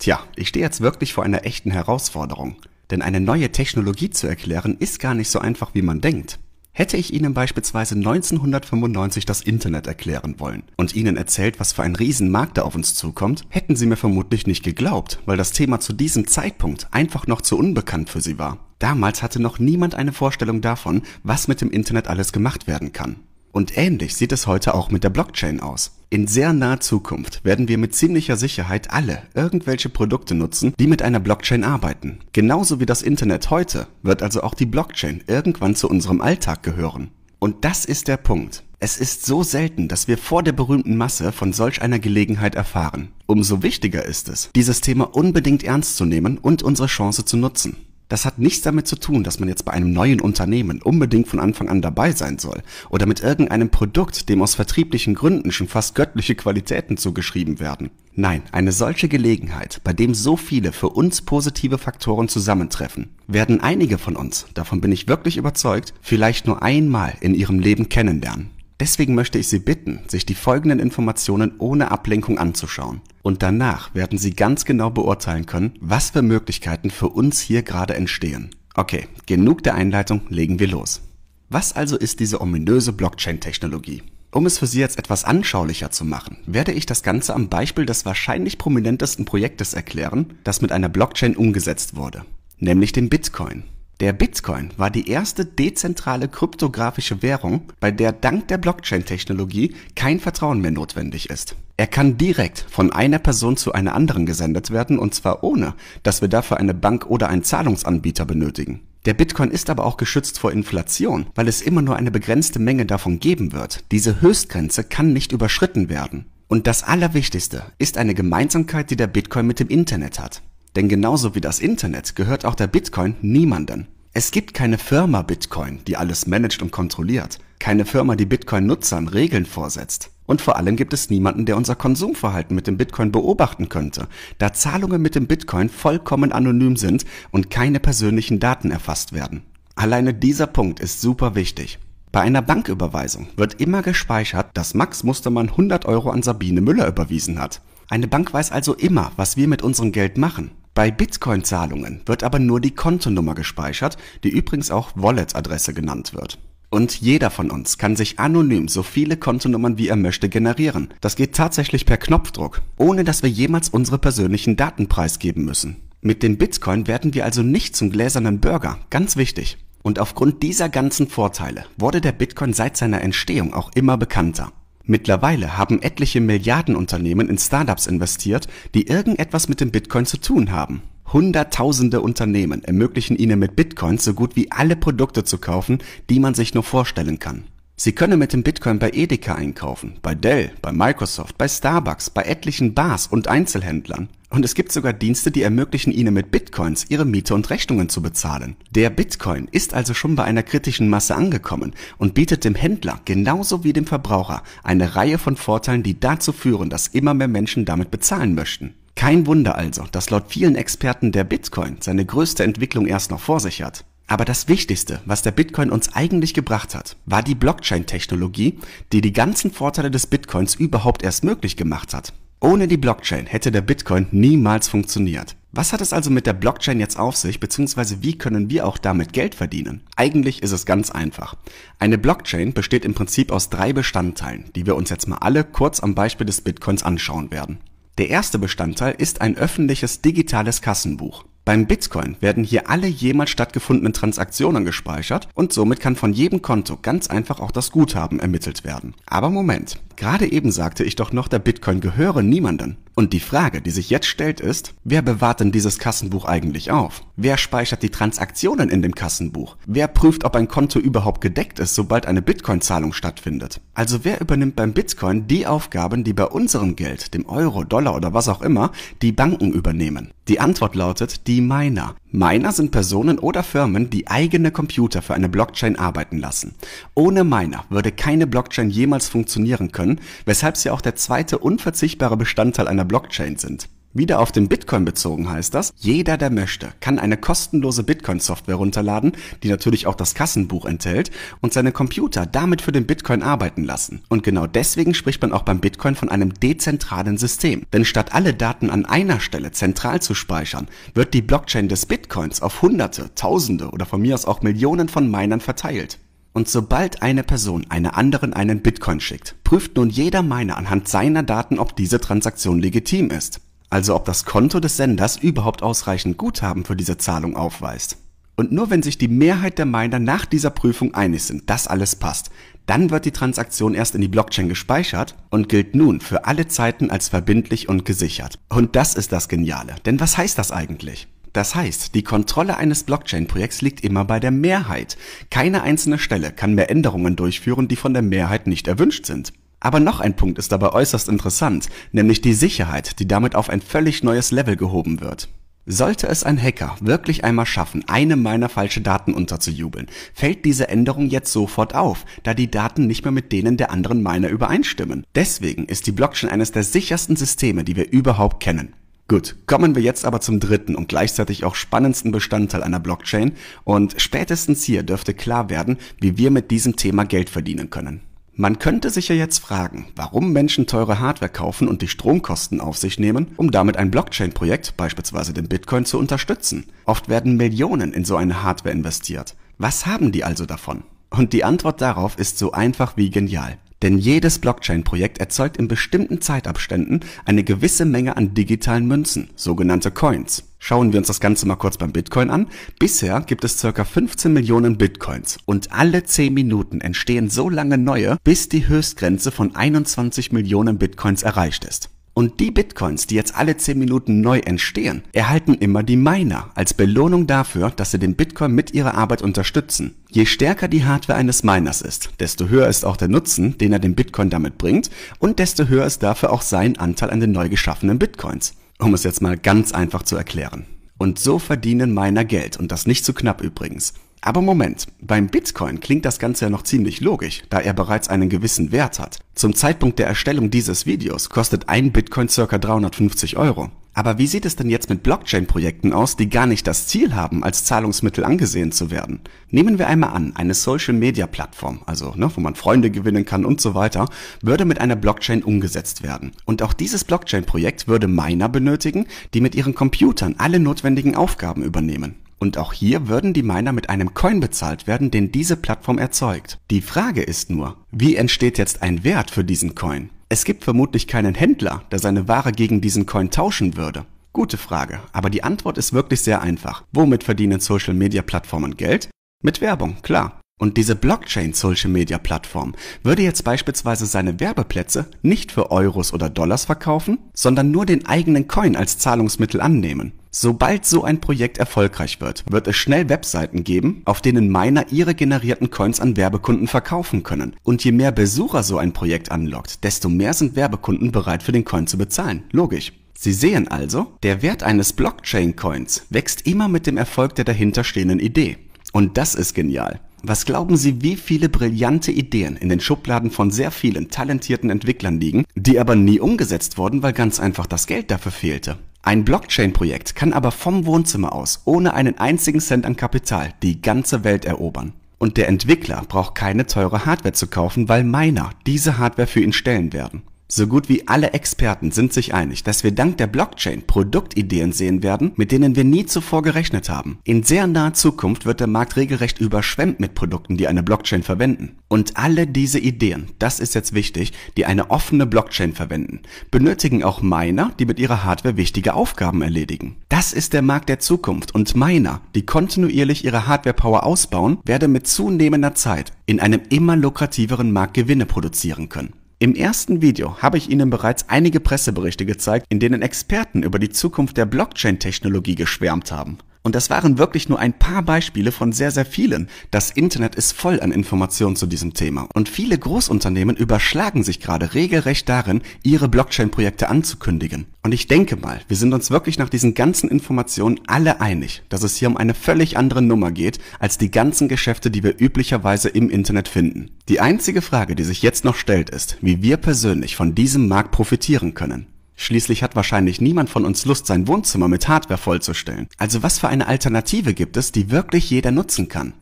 Tja, ich stehe jetzt wirklich vor einer echten Herausforderung, denn eine neue Technologie zu erklären ist gar nicht so einfach, wie man denkt. Hätte ich Ihnen beispielsweise 1995 das Internet erklären wollen und Ihnen erzählt, was für ein Riesenmarkt da auf uns zukommt, hätten Sie mir vermutlich nicht geglaubt, weil das Thema zu diesem Zeitpunkt einfach noch zu unbekannt für Sie war. Damals hatte noch niemand eine Vorstellung davon, was mit dem Internet alles gemacht werden kann. Und ähnlich sieht es heute auch mit der Blockchain aus. In sehr naher Zukunft werden wir mit ziemlicher Sicherheit alle irgendwelche Produkte nutzen, die mit einer Blockchain arbeiten. Genauso wie das Internet heute wird also auch die Blockchain irgendwann zu unserem Alltag gehören. Und das ist der Punkt. Es ist so selten, dass wir vor der berühmten Masse von solch einer Gelegenheit erfahren. Umso wichtiger ist es, dieses Thema unbedingt ernst zu nehmen und unsere Chance zu nutzen. Das hat nichts damit zu tun, dass man jetzt bei einem neuen Unternehmen unbedingt von Anfang an dabei sein soll oder mit irgendeinem Produkt, dem aus vertrieblichen Gründen schon fast göttliche Qualitäten zugeschrieben werden. Nein, eine solche Gelegenheit, bei dem so viele für uns positive Faktoren zusammentreffen, werden einige von uns, davon bin ich wirklich überzeugt, vielleicht nur einmal in ihrem Leben kennenlernen. Deswegen möchte ich Sie bitten, sich die folgenden Informationen ohne Ablenkung anzuschauen. Und danach werden Sie ganz genau beurteilen können, was für Möglichkeiten für uns hier gerade entstehen. Okay, genug der Einleitung, legen wir los. Was also ist diese ominöse Blockchain-Technologie? Um es für Sie jetzt etwas anschaulicher zu machen, werde ich das Ganze am Beispiel des wahrscheinlich prominentesten Projektes erklären, das mit einer Blockchain umgesetzt wurde, nämlich dem Bitcoin. Der Bitcoin war die erste dezentrale kryptografische Währung, bei der dank der Blockchain-Technologie kein Vertrauen mehr notwendig ist. Er kann direkt von einer Person zu einer anderen gesendet werden und zwar ohne, dass wir dafür eine Bank oder einen Zahlungsanbieter benötigen. Der Bitcoin ist aber auch geschützt vor Inflation, weil es immer nur eine begrenzte Menge davon geben wird. Diese Höchstgrenze kann nicht überschritten werden. Und das Allerwichtigste ist eine Gemeinsamkeit, die der Bitcoin mit dem Internet hat. Denn genauso wie das Internet gehört auch der Bitcoin niemanden. Es gibt keine Firma Bitcoin, die alles managt und kontrolliert, keine Firma, die Bitcoin-Nutzern Regeln vorsetzt. Und vor allem gibt es niemanden, der unser Konsumverhalten mit dem Bitcoin beobachten könnte, da Zahlungen mit dem Bitcoin vollkommen anonym sind und keine persönlichen Daten erfasst werden. Alleine dieser Punkt ist super wichtig. Bei einer Banküberweisung wird immer gespeichert, dass Max Mustermann 100 Euro an Sabine Müller überwiesen hat. Eine Bank weiß also immer, was wir mit unserem Geld machen. Bei Bitcoin-Zahlungen wird aber nur die Kontonummer gespeichert, die übrigens auch Wallet-Adresse genannt wird. Und jeder von uns kann sich anonym so viele Kontonummern wie er möchte generieren. Das geht tatsächlich per Knopfdruck, ohne dass wir jemals unsere persönlichen Daten preisgeben müssen. Mit den Bitcoin werden wir also nicht zum gläsernen Bürger, ganz wichtig. Und aufgrund dieser ganzen Vorteile wurde der Bitcoin seit seiner Entstehung auch immer bekannter. Mittlerweile haben etliche Milliardenunternehmen in Startups investiert, die irgendetwas mit dem Bitcoin zu tun haben. Hunderttausende Unternehmen ermöglichen Ihnen mit Bitcoin so gut wie alle Produkte zu kaufen, die man sich nur vorstellen kann. Sie können mit dem Bitcoin bei Edeka einkaufen, bei Dell, bei Microsoft, bei Starbucks, bei etlichen Bars und Einzelhändlern. Und es gibt sogar Dienste, die ermöglichen Ihnen mit Bitcoins Ihre Miete und Rechnungen zu bezahlen. Der Bitcoin ist also schon bei einer kritischen Masse angekommen und bietet dem Händler genauso wie dem Verbraucher eine Reihe von Vorteilen, die dazu führen, dass immer mehr Menschen damit bezahlen möchten. Kein Wunder also, dass laut vielen Experten der Bitcoin seine größte Entwicklung erst noch vor sich hat. Aber das Wichtigste, was der Bitcoin uns eigentlich gebracht hat, war die Blockchain-Technologie, die die ganzen Vorteile des Bitcoins überhaupt erst möglich gemacht hat. Ohne die Blockchain hätte der Bitcoin niemals funktioniert. Was hat es also mit der Blockchain jetzt auf sich, beziehungsweise wie können wir auch damit Geld verdienen? Eigentlich ist es ganz einfach. Eine Blockchain besteht im Prinzip aus drei Bestandteilen, die wir uns jetzt mal alle kurz am Beispiel des Bitcoins anschauen werden. Der erste Bestandteil ist ein öffentliches digitales Kassenbuch. Beim Bitcoin werden hier alle jemals stattgefundenen Transaktionen gespeichert und somit kann von jedem Konto ganz einfach auch das Guthaben ermittelt werden. Aber Moment, gerade eben sagte ich doch noch, der Bitcoin gehöre niemandem. Und die Frage, die sich jetzt stellt, ist, wer bewahrt denn dieses Kassenbuch eigentlich auf? Wer speichert die Transaktionen in dem Kassenbuch? Wer prüft, ob ein Konto überhaupt gedeckt ist, sobald eine Bitcoin-Zahlung stattfindet? Also wer übernimmt beim Bitcoin die Aufgaben, die bei unserem Geld, dem Euro, Dollar oder was auch immer, die Banken übernehmen? Die Antwort lautet, die die Miner. Miner sind Personen oder Firmen, die eigene Computer für eine Blockchain arbeiten lassen. Ohne Miner würde keine Blockchain jemals funktionieren können, weshalb sie auch der zweite unverzichtbare Bestandteil einer Blockchain sind. Wieder auf den Bitcoin bezogen heißt das, jeder, der möchte, kann eine kostenlose Bitcoin-Software runterladen, die natürlich auch das Kassenbuch enthält, und seine Computer damit für den Bitcoin arbeiten lassen. Und genau deswegen spricht man auch beim Bitcoin von einem dezentralen System. Denn statt alle Daten an einer Stelle zentral zu speichern, wird die Blockchain des Bitcoins auf Hunderte, Tausende oder von mir aus auch Millionen von Minern verteilt. Und sobald eine Person einer anderen einen Bitcoin schickt, prüft nun jeder Miner anhand seiner Daten, ob diese Transaktion legitim ist also ob das Konto des Senders überhaupt ausreichend Guthaben für diese Zahlung aufweist. Und nur wenn sich die Mehrheit der Miner nach dieser Prüfung einig sind, dass alles passt, dann wird die Transaktion erst in die Blockchain gespeichert und gilt nun für alle Zeiten als verbindlich und gesichert. Und das ist das Geniale. Denn was heißt das eigentlich? Das heißt, die Kontrolle eines Blockchain-Projekts liegt immer bei der Mehrheit. Keine einzelne Stelle kann mehr Änderungen durchführen, die von der Mehrheit nicht erwünscht sind. Aber noch ein Punkt ist dabei äußerst interessant, nämlich die Sicherheit, die damit auf ein völlig neues Level gehoben wird. Sollte es ein Hacker wirklich einmal schaffen, einem meiner falsche Daten unterzujubeln, fällt diese Änderung jetzt sofort auf, da die Daten nicht mehr mit denen der anderen Miner übereinstimmen. Deswegen ist die Blockchain eines der sichersten Systeme, die wir überhaupt kennen. Gut, kommen wir jetzt aber zum dritten und gleichzeitig auch spannendsten Bestandteil einer Blockchain und spätestens hier dürfte klar werden, wie wir mit diesem Thema Geld verdienen können. Man könnte sich ja jetzt fragen, warum Menschen teure Hardware kaufen und die Stromkosten auf sich nehmen, um damit ein Blockchain-Projekt, beispielsweise den Bitcoin, zu unterstützen. Oft werden Millionen in so eine Hardware investiert. Was haben die also davon? Und die Antwort darauf ist so einfach wie genial. Denn jedes Blockchain-Projekt erzeugt in bestimmten Zeitabständen eine gewisse Menge an digitalen Münzen, sogenannte Coins. Schauen wir uns das Ganze mal kurz beim Bitcoin an. Bisher gibt es circa 15 Millionen Bitcoins und alle 10 Minuten entstehen so lange neue, bis die Höchstgrenze von 21 Millionen Bitcoins erreicht ist. Und die Bitcoins, die jetzt alle 10 Minuten neu entstehen, erhalten immer die Miner als Belohnung dafür, dass sie den Bitcoin mit ihrer Arbeit unterstützen. Je stärker die Hardware eines Miners ist, desto höher ist auch der Nutzen, den er dem Bitcoin damit bringt und desto höher ist dafür auch sein Anteil an den neu geschaffenen Bitcoins um es jetzt mal ganz einfach zu erklären. Und so verdienen Miner Geld und das nicht zu knapp übrigens. Aber Moment, beim Bitcoin klingt das Ganze ja noch ziemlich logisch, da er bereits einen gewissen Wert hat. Zum Zeitpunkt der Erstellung dieses Videos kostet ein Bitcoin ca. 350 Euro. Aber wie sieht es denn jetzt mit Blockchain-Projekten aus, die gar nicht das Ziel haben, als Zahlungsmittel angesehen zu werden? Nehmen wir einmal an, eine Social-Media-Plattform, also ne, wo man Freunde gewinnen kann und so weiter, würde mit einer Blockchain umgesetzt werden. Und auch dieses Blockchain-Projekt würde Miner benötigen, die mit ihren Computern alle notwendigen Aufgaben übernehmen. Und auch hier würden die Miner mit einem Coin bezahlt werden, den diese Plattform erzeugt. Die Frage ist nur, wie entsteht jetzt ein Wert für diesen Coin? Es gibt vermutlich keinen Händler, der seine Ware gegen diesen Coin tauschen würde. Gute Frage, aber die Antwort ist wirklich sehr einfach. Womit verdienen Social-Media-Plattformen Geld? Mit Werbung, klar. Und diese Blockchain-Social-Media-Plattform würde jetzt beispielsweise seine Werbeplätze nicht für Euros oder Dollars verkaufen, sondern nur den eigenen Coin als Zahlungsmittel annehmen. Sobald so ein Projekt erfolgreich wird, wird es schnell Webseiten geben, auf denen Miner ihre generierten Coins an Werbekunden verkaufen können. Und je mehr Besucher so ein Projekt anlockt, desto mehr sind Werbekunden bereit für den Coin zu bezahlen. Logisch. Sie sehen also, der Wert eines Blockchain-Coins wächst immer mit dem Erfolg der dahinterstehenden Idee. Und das ist genial. Was glauben Sie, wie viele brillante Ideen in den Schubladen von sehr vielen talentierten Entwicklern liegen, die aber nie umgesetzt wurden, weil ganz einfach das Geld dafür fehlte? Ein Blockchain-Projekt kann aber vom Wohnzimmer aus, ohne einen einzigen Cent an Kapital, die ganze Welt erobern. Und der Entwickler braucht keine teure Hardware zu kaufen, weil Miner diese Hardware für ihn stellen werden. So gut wie alle Experten sind sich einig, dass wir dank der Blockchain Produktideen sehen werden, mit denen wir nie zuvor gerechnet haben. In sehr naher Zukunft wird der Markt regelrecht überschwemmt mit Produkten, die eine Blockchain verwenden. Und alle diese Ideen, das ist jetzt wichtig, die eine offene Blockchain verwenden, benötigen auch Miner, die mit ihrer Hardware wichtige Aufgaben erledigen. Das ist der Markt der Zukunft und Miner, die kontinuierlich ihre Hardware-Power ausbauen, werden mit zunehmender Zeit in einem immer lukrativeren Markt Gewinne produzieren können. Im ersten Video habe ich Ihnen bereits einige Presseberichte gezeigt, in denen Experten über die Zukunft der Blockchain-Technologie geschwärmt haben und das waren wirklich nur ein paar Beispiele von sehr, sehr vielen. Das Internet ist voll an Informationen zu diesem Thema und viele Großunternehmen überschlagen sich gerade regelrecht darin, ihre Blockchain-Projekte anzukündigen. Und ich denke mal, wir sind uns wirklich nach diesen ganzen Informationen alle einig, dass es hier um eine völlig andere Nummer geht als die ganzen Geschäfte, die wir üblicherweise im Internet finden. Die einzige Frage, die sich jetzt noch stellt, ist, wie wir persönlich von diesem Markt profitieren können. Schließlich hat wahrscheinlich niemand von uns Lust, sein Wohnzimmer mit Hardware vollzustellen. Also was für eine Alternative gibt es, die wirklich jeder nutzen kann?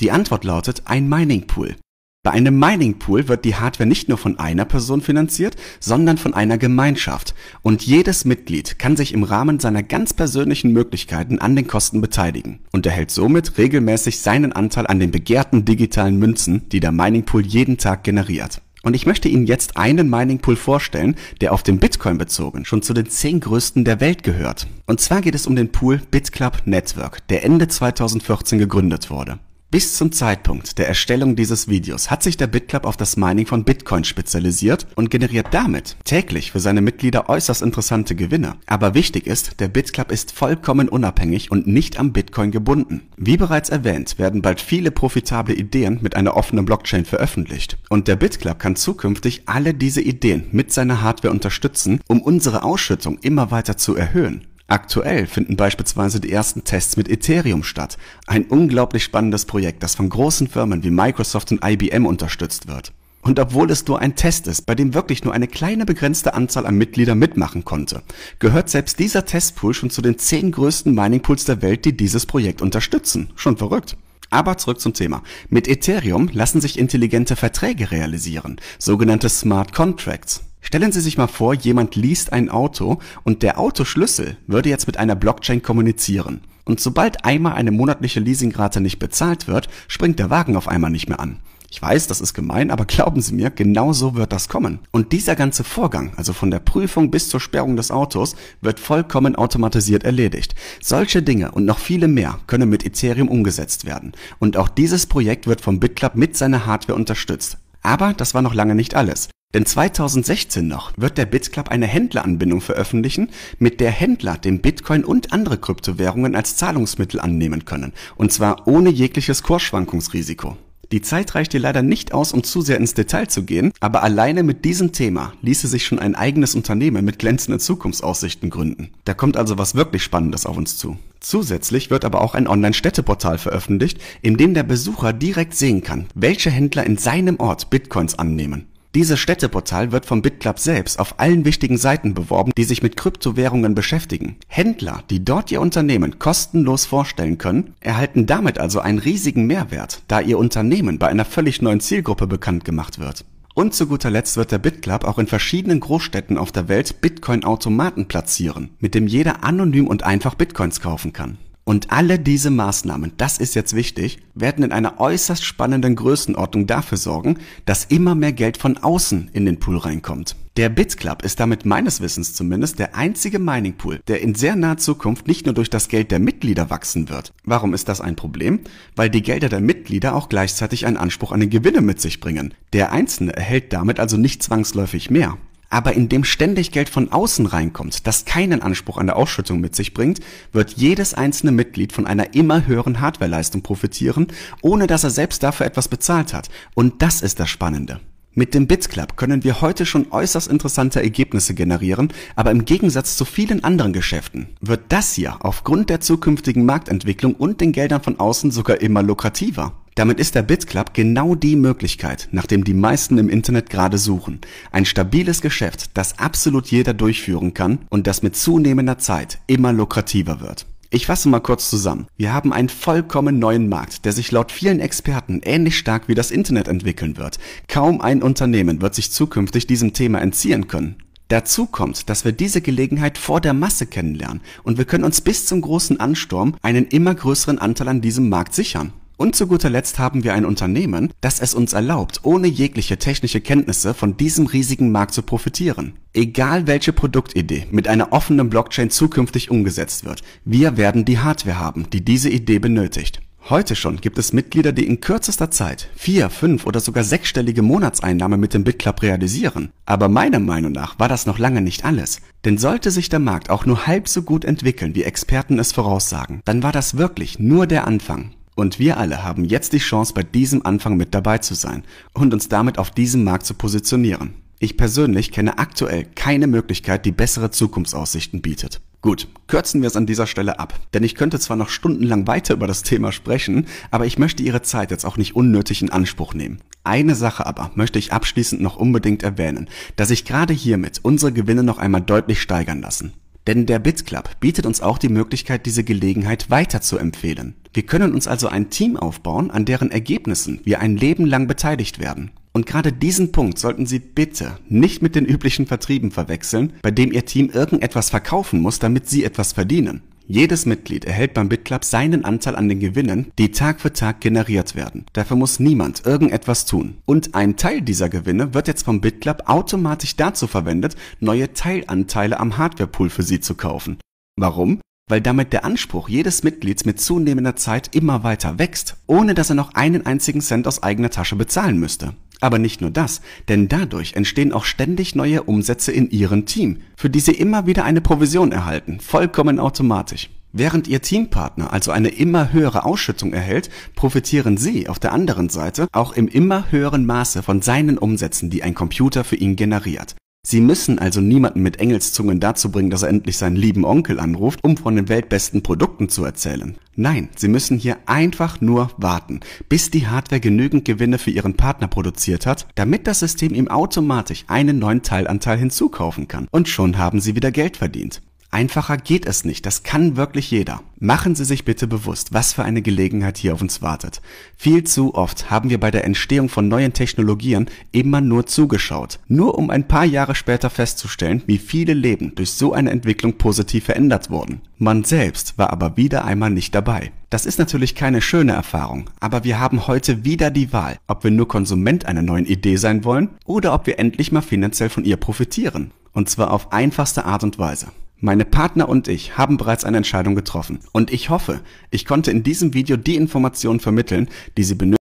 Die Antwort lautet ein Mining Pool. Bei einem Mining Pool wird die Hardware nicht nur von einer Person finanziert, sondern von einer Gemeinschaft. Und jedes Mitglied kann sich im Rahmen seiner ganz persönlichen Möglichkeiten an den Kosten beteiligen und erhält somit regelmäßig seinen Anteil an den begehrten digitalen Münzen, die der Mining Pool jeden Tag generiert. Und ich möchte Ihnen jetzt einen Mining Pool vorstellen, der auf den Bitcoin bezogen schon zu den zehn größten der Welt gehört. Und zwar geht es um den Pool BitClub Network, der Ende 2014 gegründet wurde. Bis zum Zeitpunkt der Erstellung dieses Videos hat sich der BitClub auf das Mining von Bitcoin spezialisiert und generiert damit täglich für seine Mitglieder äußerst interessante Gewinne. Aber wichtig ist, der BitClub ist vollkommen unabhängig und nicht am Bitcoin gebunden. Wie bereits erwähnt, werden bald viele profitable Ideen mit einer offenen Blockchain veröffentlicht. Und der BitClub kann zukünftig alle diese Ideen mit seiner Hardware unterstützen, um unsere Ausschüttung immer weiter zu erhöhen. Aktuell finden beispielsweise die ersten Tests mit Ethereum statt, ein unglaublich spannendes Projekt, das von großen Firmen wie Microsoft und IBM unterstützt wird. Und obwohl es nur ein Test ist, bei dem wirklich nur eine kleine begrenzte Anzahl an Mitgliedern mitmachen konnte, gehört selbst dieser Testpool schon zu den zehn größten Miningpools der Welt, die dieses Projekt unterstützen. Schon verrückt. Aber zurück zum Thema. Mit Ethereum lassen sich intelligente Verträge realisieren, sogenannte Smart Contracts. Stellen Sie sich mal vor, jemand liest ein Auto und der Autoschlüssel würde jetzt mit einer Blockchain kommunizieren. Und sobald einmal eine monatliche Leasingrate nicht bezahlt wird, springt der Wagen auf einmal nicht mehr an. Ich weiß, das ist gemein, aber glauben Sie mir, genau so wird das kommen. Und dieser ganze Vorgang, also von der Prüfung bis zur Sperrung des Autos, wird vollkommen automatisiert erledigt. Solche Dinge und noch viele mehr können mit Ethereum umgesetzt werden. Und auch dieses Projekt wird vom BitClub mit seiner Hardware unterstützt. Aber das war noch lange nicht alles. Denn 2016 noch wird der BitClub eine Händleranbindung veröffentlichen, mit der Händler den Bitcoin und andere Kryptowährungen als Zahlungsmittel annehmen können. Und zwar ohne jegliches Kursschwankungsrisiko. Die Zeit reicht dir leider nicht aus, um zu sehr ins Detail zu gehen, aber alleine mit diesem Thema ließe sich schon ein eigenes Unternehmen mit glänzenden Zukunftsaussichten gründen. Da kommt also was wirklich Spannendes auf uns zu. Zusätzlich wird aber auch ein Online-Städteportal veröffentlicht, in dem der Besucher direkt sehen kann, welche Händler in seinem Ort Bitcoins annehmen. Dieses Städteportal wird vom BitClub selbst auf allen wichtigen Seiten beworben, die sich mit Kryptowährungen beschäftigen. Händler, die dort ihr Unternehmen kostenlos vorstellen können, erhalten damit also einen riesigen Mehrwert, da ihr Unternehmen bei einer völlig neuen Zielgruppe bekannt gemacht wird. Und zu guter Letzt wird der BitClub auch in verschiedenen Großstädten auf der Welt Bitcoin-Automaten platzieren, mit dem jeder anonym und einfach Bitcoins kaufen kann. Und alle diese Maßnahmen, das ist jetzt wichtig, werden in einer äußerst spannenden Größenordnung dafür sorgen, dass immer mehr Geld von außen in den Pool reinkommt. Der BitClub ist damit meines Wissens zumindest der einzige Mining Pool, der in sehr naher Zukunft nicht nur durch das Geld der Mitglieder wachsen wird. Warum ist das ein Problem? Weil die Gelder der Mitglieder auch gleichzeitig einen Anspruch an den Gewinne mit sich bringen. Der Einzelne erhält damit also nicht zwangsläufig mehr. Aber indem ständig Geld von außen reinkommt, das keinen Anspruch an der Ausschüttung mit sich bringt, wird jedes einzelne Mitglied von einer immer höheren Hardwareleistung profitieren, ohne dass er selbst dafür etwas bezahlt hat. Und das ist das Spannende. Mit dem BitClub können wir heute schon äußerst interessante Ergebnisse generieren, aber im Gegensatz zu vielen anderen Geschäften wird das hier aufgrund der zukünftigen Marktentwicklung und den Geldern von außen sogar immer lukrativer. Damit ist der BitClub genau die Möglichkeit, nach dem die meisten im Internet gerade suchen. Ein stabiles Geschäft, das absolut jeder durchführen kann und das mit zunehmender Zeit immer lukrativer wird. Ich fasse mal kurz zusammen. Wir haben einen vollkommen neuen Markt, der sich laut vielen Experten ähnlich stark wie das Internet entwickeln wird. Kaum ein Unternehmen wird sich zukünftig diesem Thema entziehen können. Dazu kommt, dass wir diese Gelegenheit vor der Masse kennenlernen und wir können uns bis zum großen Ansturm einen immer größeren Anteil an diesem Markt sichern. Und zu guter Letzt haben wir ein Unternehmen, das es uns erlaubt, ohne jegliche technische Kenntnisse von diesem riesigen Markt zu profitieren. Egal welche Produktidee mit einer offenen Blockchain zukünftig umgesetzt wird, wir werden die Hardware haben, die diese Idee benötigt. Heute schon gibt es Mitglieder, die in kürzester Zeit vier, fünf oder sogar sechsstellige Monatseinnahme mit dem BitClub realisieren. Aber meiner Meinung nach war das noch lange nicht alles. Denn sollte sich der Markt auch nur halb so gut entwickeln, wie Experten es voraussagen, dann war das wirklich nur der Anfang. Und wir alle haben jetzt die Chance, bei diesem Anfang mit dabei zu sein und uns damit auf diesem Markt zu positionieren. Ich persönlich kenne aktuell keine Möglichkeit, die bessere Zukunftsaussichten bietet. Gut, kürzen wir es an dieser Stelle ab, denn ich könnte zwar noch stundenlang weiter über das Thema sprechen, aber ich möchte Ihre Zeit jetzt auch nicht unnötig in Anspruch nehmen. Eine Sache aber möchte ich abschließend noch unbedingt erwähnen, dass sich gerade hiermit unsere Gewinne noch einmal deutlich steigern lassen. Denn der BitClub bietet uns auch die Möglichkeit, diese Gelegenheit weiterzuempfehlen. Wir können uns also ein Team aufbauen, an deren Ergebnissen wir ein Leben lang beteiligt werden. Und gerade diesen Punkt sollten Sie bitte nicht mit den üblichen Vertrieben verwechseln, bei dem Ihr Team irgendetwas verkaufen muss, damit Sie etwas verdienen. Jedes Mitglied erhält beim BitClub seinen Anteil an den Gewinnen, die Tag für Tag generiert werden. Dafür muss niemand irgendetwas tun. Und ein Teil dieser Gewinne wird jetzt vom BitClub automatisch dazu verwendet, neue Teilanteile am Hardwarepool für Sie zu kaufen. Warum? weil damit der Anspruch jedes Mitglieds mit zunehmender Zeit immer weiter wächst, ohne dass er noch einen einzigen Cent aus eigener Tasche bezahlen müsste. Aber nicht nur das, denn dadurch entstehen auch ständig neue Umsätze in Ihrem Team, für die Sie immer wieder eine Provision erhalten, vollkommen automatisch. Während Ihr Teampartner also eine immer höhere Ausschüttung erhält, profitieren Sie auf der anderen Seite auch im immer höheren Maße von seinen Umsätzen, die ein Computer für ihn generiert. Sie müssen also niemanden mit Engelszungen dazu bringen, dass er endlich seinen lieben Onkel anruft, um von den weltbesten Produkten zu erzählen. Nein, Sie müssen hier einfach nur warten, bis die Hardware genügend Gewinne für Ihren Partner produziert hat, damit das System ihm automatisch einen neuen Teilanteil hinzukaufen kann. Und schon haben Sie wieder Geld verdient. Einfacher geht es nicht. Das kann wirklich jeder. Machen Sie sich bitte bewusst, was für eine Gelegenheit hier auf uns wartet. Viel zu oft haben wir bei der Entstehung von neuen Technologien immer nur zugeschaut. Nur um ein paar Jahre später festzustellen, wie viele Leben durch so eine Entwicklung positiv verändert wurden. Man selbst war aber wieder einmal nicht dabei. Das ist natürlich keine schöne Erfahrung, aber wir haben heute wieder die Wahl, ob wir nur Konsument einer neuen Idee sein wollen oder ob wir endlich mal finanziell von ihr profitieren. Und zwar auf einfachste Art und Weise. Meine Partner und ich haben bereits eine Entscheidung getroffen und ich hoffe, ich konnte in diesem Video die Informationen vermitteln, die Sie benötigen